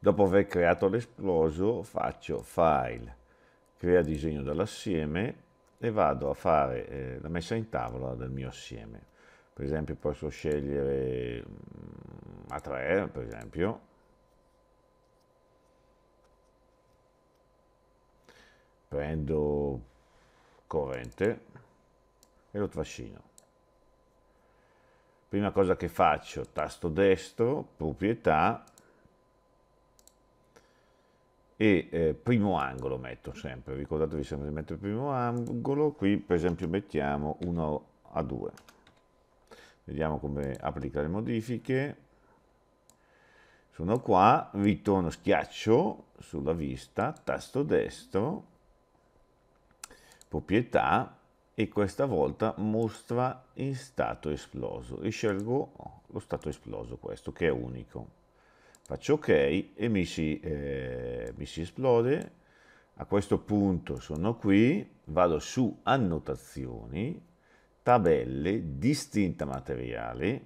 Dopo aver creato l'esploso faccio file, crea disegno dell'assieme e vado a fare eh, la messa in tavola del mio assieme. Per esempio posso scegliere mm, A3, per esempio, prendo corrente e lo trascino. Prima cosa che faccio, tasto destro, proprietà, e eh, primo angolo metto sempre, ricordatevi sempre di mettere primo angolo, qui per esempio mettiamo 1 a 2. Vediamo come applica le modifiche. Sono qua, ritorno schiaccio sulla vista, tasto destro, proprietà e questa volta mostra in stato esploso e scelgo lo stato esploso questo che è unico faccio ok e mi si, eh, mi si esplode a questo punto sono qui vado su annotazioni tabelle distinta materiali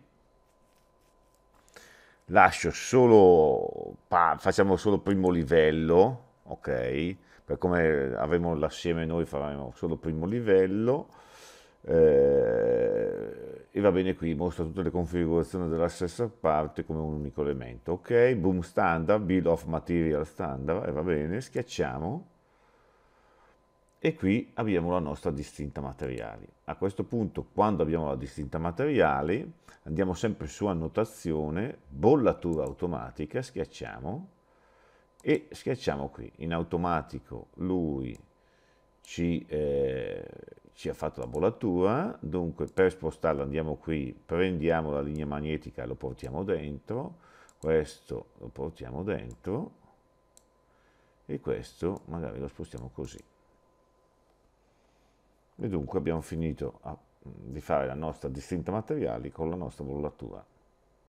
lascio solo, facciamo solo primo livello, ok? Per come avremo l'assieme noi faremo solo primo livello, eh, va bene qui, mostra tutte le configurazioni della stessa parte come un unico elemento. Ok, boom standard, build of material standard, e va bene, schiacciamo e qui abbiamo la nostra distinta materiali. A questo punto, quando abbiamo la distinta materiali, andiamo sempre su annotazione, bollatura automatica, schiacciamo e schiacciamo qui, in automatico lui ci, eh, ci ha fatto la bollatura, dunque per spostarlo andiamo qui, prendiamo la linea magnetica e lo portiamo dentro, questo lo portiamo dentro e questo magari lo spostiamo così. E dunque abbiamo finito a, di fare la nostra distinta materiali con la nostra bollatura.